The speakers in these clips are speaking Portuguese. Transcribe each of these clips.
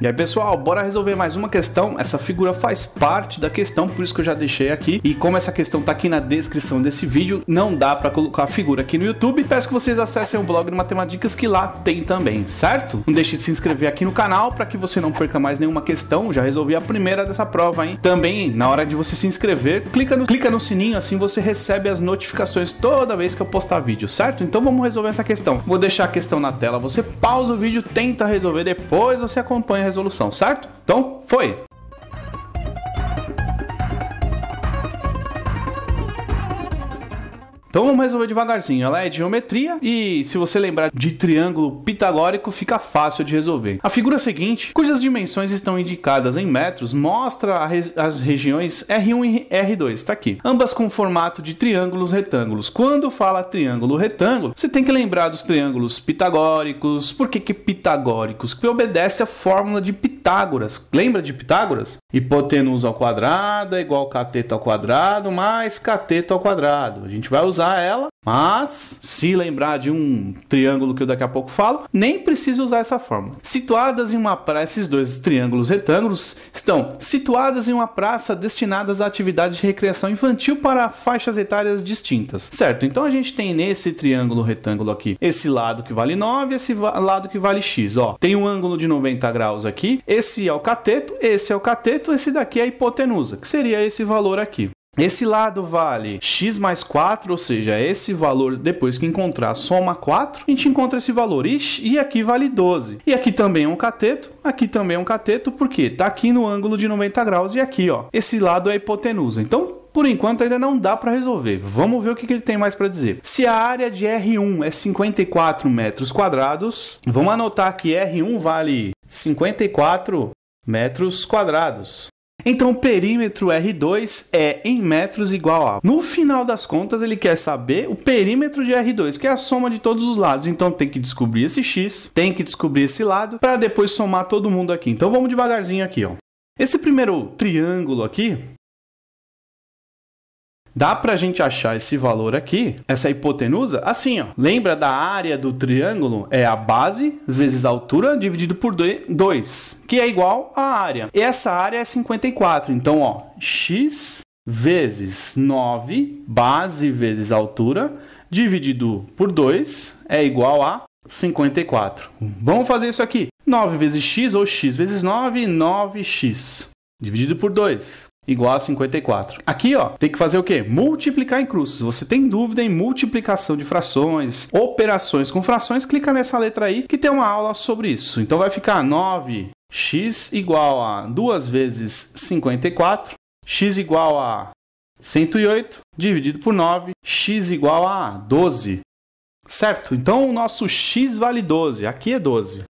E aí, pessoal, bora resolver mais uma questão. Essa figura faz parte da questão, por isso que eu já deixei aqui. E como essa questão tá aqui na descrição desse vídeo, não dá para colocar a figura aqui no YouTube. Peço que vocês acessem o blog do Matemáticas que lá tem também, certo? Não deixe de se inscrever aqui no canal para que você não perca mais nenhuma questão. Já resolvi a primeira dessa prova, hein? Também, na hora de você se inscrever, clica no, clica no sininho, assim você recebe as notificações toda vez que eu postar vídeo, certo? Então vamos resolver essa questão. Vou deixar a questão na tela, você pausa o vídeo, tenta resolver, depois você acompanha resolução, certo? Então, foi! Então vamos resolver devagarzinho. Ela é geometria e se você lembrar de triângulo pitagórico, fica fácil de resolver. A figura seguinte, cujas dimensões estão indicadas em metros, mostra re as regiões R1 e R2, está aqui. Ambas com formato de triângulos retângulos. Quando fala triângulo retângulo, você tem que lembrar dos triângulos pitagóricos. Por que, que pitagóricos? Que obedece à fórmula de Pitágoras. Lembra de Pitágoras? Hipotenusa ao quadrado é igual cateto ao quadrado mais cateto ao quadrado. A gente vai usar ela mas, se lembrar de um triângulo que eu daqui a pouco falo, nem precisa usar essa fórmula. Situadas em uma praça, esses dois triângulos retângulos estão situadas em uma praça destinadas a atividades de recreação infantil para faixas etárias distintas. Certo, então a gente tem nesse triângulo retângulo aqui esse lado que vale 9 esse lado que vale x. Ó, tem um ângulo de 90 graus aqui, esse é o cateto, esse é o cateto, esse daqui é a hipotenusa, que seria esse valor aqui. Esse lado vale x mais 4, ou seja, esse valor depois que encontrar soma 4, a gente encontra esse valor. E, e aqui vale 12. E aqui também é um cateto, aqui também é um cateto, porque está aqui no ângulo de 90 graus e aqui, ó. Esse lado é hipotenusa. Então, por enquanto ainda não dá para resolver. Vamos ver o que, que ele tem mais para dizer. Se a área de R1 é 54 metros quadrados, vamos anotar que R1 vale 54 metros quadrados. Então o perímetro R2 é em metros igual a. No final das contas, ele quer saber o perímetro de R2, que é a soma de todos os lados. Então tem que descobrir esse x, tem que descobrir esse lado, para depois somar todo mundo aqui. Então vamos devagarzinho aqui, ó. Esse primeiro triângulo aqui, Dá para a gente achar esse valor aqui, essa hipotenusa, assim, ó. Lembra da área do triângulo? É a base vezes a altura dividido por 2, que é igual à área. E essa área é 54. Então, ó, x vezes 9, base vezes altura, dividido por 2, é igual a 54. Vamos fazer isso aqui. 9 vezes x, ou x vezes 9, 9x. Dividido por 2 igual a 54. Aqui, ó, tem que fazer o quê? Multiplicar em cruz. Se você tem dúvida em multiplicação de frações, operações com frações, clica nessa letra aí que tem uma aula sobre isso. Então vai ficar 9x igual a 2 vezes 54, x igual a 108 dividido por 9, x igual a 12. Certo? Então o nosso x vale 12, aqui é 12.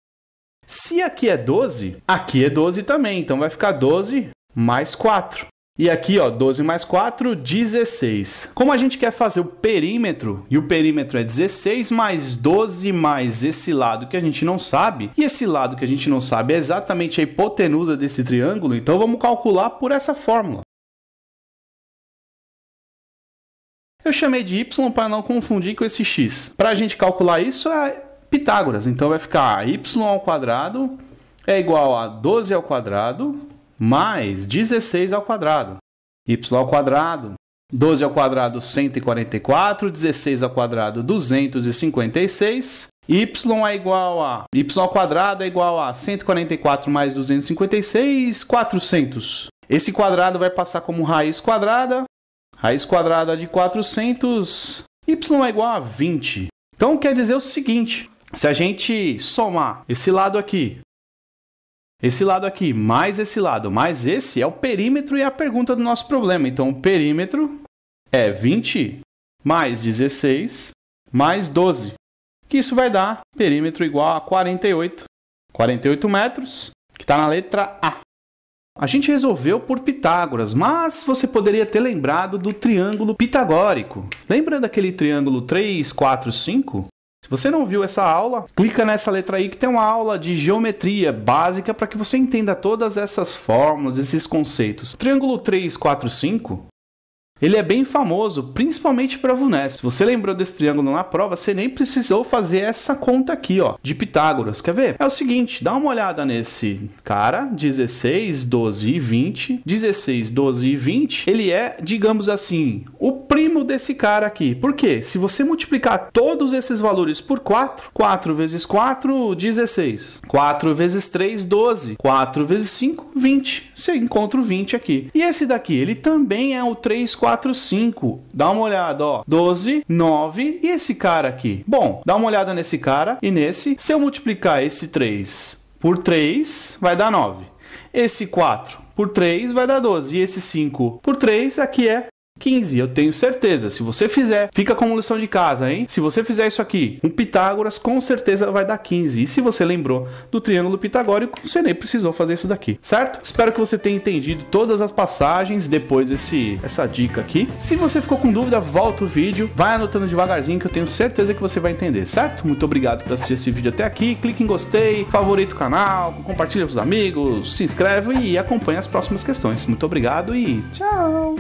Se aqui é 12, aqui é 12 também, então vai ficar 12 mais 4. E aqui, ó, 12 mais 4, 16. Como a gente quer fazer o perímetro, e o perímetro é 16 mais 12 mais esse lado que a gente não sabe, e esse lado que a gente não sabe é exatamente a hipotenusa desse triângulo, então vamos calcular por essa fórmula. Eu chamei de y para não confundir com esse x. Para a gente calcular isso é Pitágoras, então vai ficar y ao quadrado é igual a 12 ao quadrado mais 16 ao quadrado. y ao quadrado, 12 ao quadrado 144, 16 ao quadrado 256, y é igual a y ao quadrado é igual a 144 mais 256, 400. Esse quadrado vai passar como raiz quadrada. Raiz quadrada de 400, y é igual a 20. Então quer dizer o seguinte, se a gente somar esse lado aqui esse lado aqui, mais esse lado, mais esse, é o perímetro e é a pergunta do nosso problema. Então, o perímetro é 20 mais 16 mais 12, que isso vai dar perímetro igual a 48. 48 metros, que está na letra A. A gente resolveu por Pitágoras, mas você poderia ter lembrado do triângulo pitagórico. Lembra daquele triângulo 3, 4, 5? Se você não viu essa aula, clica nessa letra aí que tem uma aula de geometria básica para que você entenda todas essas fórmulas, esses conceitos. Triângulo 3, 4, 5 ele é bem famoso, principalmente para a Vunesp. Se você lembrou desse triângulo na prova, você nem precisou fazer essa conta aqui, ó, de Pitágoras. Quer ver? É o seguinte, dá uma olhada nesse cara, 16, 12 e 20. 16, 12 e 20, ele é, digamos assim, o primo desse cara aqui. Por quê? Se você multiplicar todos esses valores por 4, 4 vezes 4, 16. 4 vezes 3, 12. 4 vezes 5, 20. Você encontra o 20 aqui. E esse daqui, ele também é o 3, 4 4, 5. Dá uma olhada, ó. 12, 9 e esse cara aqui. Bom, dá uma olhada nesse cara e nesse. Se eu multiplicar esse 3 por 3, vai dar 9. Esse 4 por 3 vai dar 12. E esse 5 por 3 aqui é 15, eu tenho certeza. Se você fizer, fica como lição de casa, hein? Se você fizer isso aqui, um Pitágoras com certeza vai dar 15. E se você lembrou do triângulo pitagórico, você nem precisou fazer isso daqui, certo? Espero que você tenha entendido todas as passagens depois desse essa dica aqui. Se você ficou com dúvida, volta o vídeo, vai anotando devagarzinho que eu tenho certeza que você vai entender, certo? Muito obrigado por assistir esse vídeo até aqui. Clique em gostei, favorita o canal, compartilha com os amigos, se inscreve e acompanha as próximas questões. Muito obrigado e tchau.